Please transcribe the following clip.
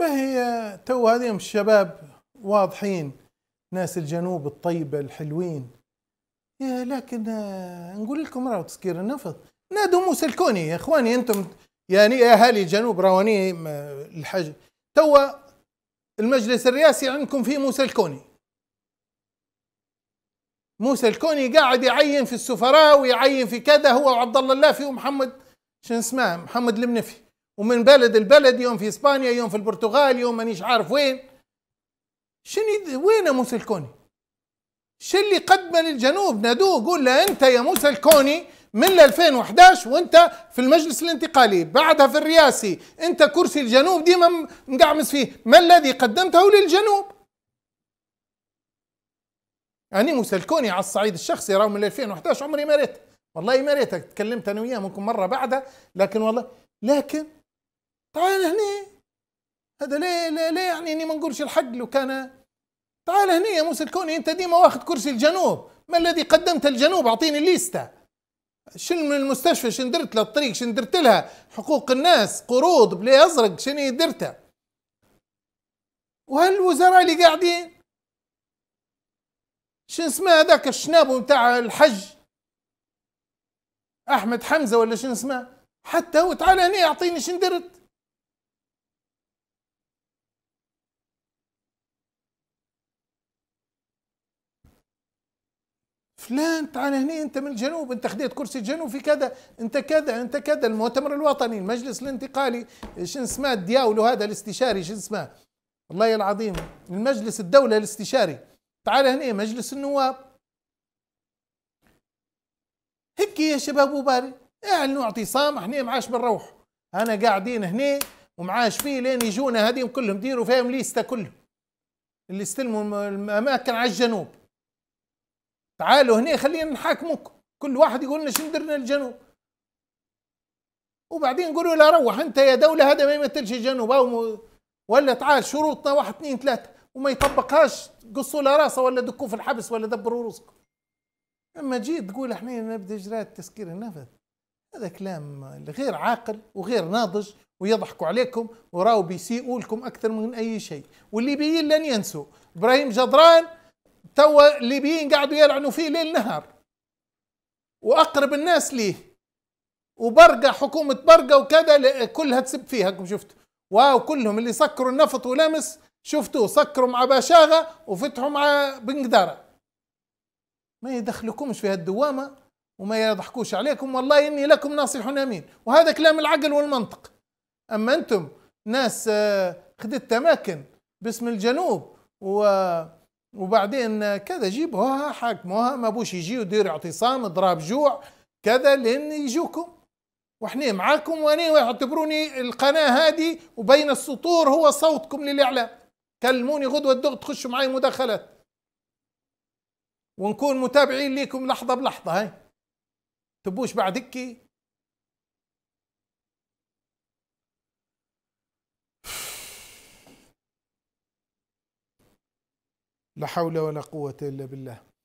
فهي تو هذيهم الشباب واضحين ناس الجنوب الطيبة الحلوين يا لكن آه، نقول لكم راهو تسكير النفط نادوا موسى الكوني يا اخواني انتم يعني يا اهالي الجنوب رواني الحج توا المجلس الرئاسي عندكم فيه موسى الكوني موسى الكوني قاعد يعين في السفراء ويعين في كذا هو وعبد الله اللافي ومحمد شو اسمه محمد المنفي ومن بلد لبلد يوم في اسبانيا يوم في البرتغال يوم مانيش عارف وين شنو وين موسى الكوني شو اللي قدمه للجنوب نادوه قول له انت يا موسى الكوني من 2011 وانت في المجلس الانتقالي بعدها في الرئاسي انت كرسي الجنوب ديما مقعمس فيه ما الذي قدمته للجنوب يعني موسى الكوني على الصعيد الشخصي رغم من 2011 عمري ما ريت والله ما ريت تكلمت انا وياه ممكن مره بعدها لكن والله لكن تعال هنا هذا لا لا ليه يعني اني ما نقولش الحق لو كان تعال هنا يا موسى الكوني انت ديما واخد كرسي الجنوب ما الذي قدمت الجنوب اعطيني الليسته شن من المستشفى شن درت له الطريق شن درت لها حقوق الناس قروض بلا ازرق شنو درتها وهل الوزراء اللي قاعدين شن اسمه هذاك الشنابو نتاع الحج احمد حمزه ولا شن اسمه حتى هو تعال هنا اعطيني شن درت فلان تعال هني انت من الجنوب انت خديت كرسي الجنوب في كذا انت كذا انت كذا المؤتمر الوطني المجلس الانتقالي شن اسمه الدياولو هذا الاستشاري شن اسمه والله العظيم المجلس الدولة الاستشاري تعال هني مجلس النواب هيك يا شباب وباري يعني اعلنوا اعتصام احنا معاش بنروح انا قاعدين هني ومعاش فيه لين يجونا هذيهم كلهم ديروا فيهم ليستا كلهم اللي استلموا الاماكن على الجنوب تعالوا هنا خلينا نحاكموكم كل واحد يقول لنا شنو درنا الجنوب وبعدين قولوا له روح انت يا دوله هذا ما يمثلش الجنوب او ولا تعال شروطنا واحد اثنين ثلاثه وما يطبقهاش قصوا له راسه ولا دكوه في الحبس ولا دبروا رؤوسكم اما جيت تقول احنا نبدا اجراءات تسكير النفط هذا كلام غير عاقل وغير ناضج ويضحكوا عليكم وراو بيسيئوا لكم اكثر من اي شيء والليبيين لن ينسوا ابراهيم جدران تو الليبيين قعدوا يلعنوا فيه ليل نهار واقرب الناس ليه وبرقة حكومة برقة وكذا كلها تسب فيها كم شفتوا واو كلهم اللي سكروا النفط ولمس شفتوا سكروا مع باشاغة وفتحوا مع بن قدارة ما يدخلكمش في هالدوامة وما يضحكوش عليكم والله إني لكم ناصح أمين وهذا كلام العقل والمنطق أما أنتم ناس آه، خدت أماكن باسم الجنوب و وبعدين كذا جيبوها حاكموها ما بوش يجي ودير اعتصام اضراب جوع كذا لين يجوكم واحنا معاكم واني يعتبروني القناه هذه وبين السطور هو صوتكم للاعلام كلموني غدوه الدغ تخشوا معي مداخلات ونكون متابعين ليكم لحظه بلحظه هاي تبوش بعدكي لا حول ولا قوة إلا بالله